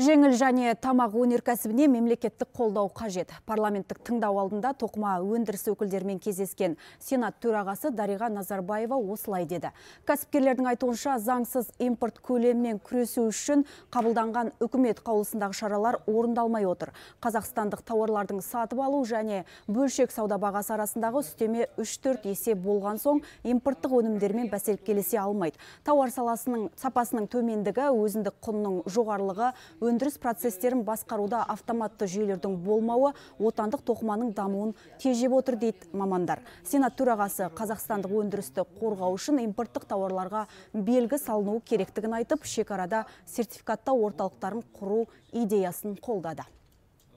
Жеңіл және тамақ өнеркәсібіне мемлекеттік қолдау қажет. Парламенттік тыңдау алдында тоқыма өндірісі өкілдермен кездескен Сенат төрағасы Дариға Назарбаева осылай деді. Кәсіпкерлердің айтуынша заңсыз импорт көлеммен күресу үшін қабылданған үкімет қаулысындағы шаралар орындалмай отыр. Қазақстандық тауарлардың сатып алу және бөлшек сауда бағасы арасындағы үстеме 3-4 есе болған соң импорттық өнімдермен бәсекелесе алмайды. Тауар саласының сапасының төмендігі, өзіндік құнның жоғарылығы өндіріс процестерін басқаруда автоматты жүйелердің болмауы отандық тоқыманың дамуын тежеп отыр дейді мамандар сенат төрағасы қазақстандық өндірісті қорғау үшін импорттық тауарларға белгі салынуы керектігін айтып шекарада сертификатта орталықтарын құру идеясын қолдады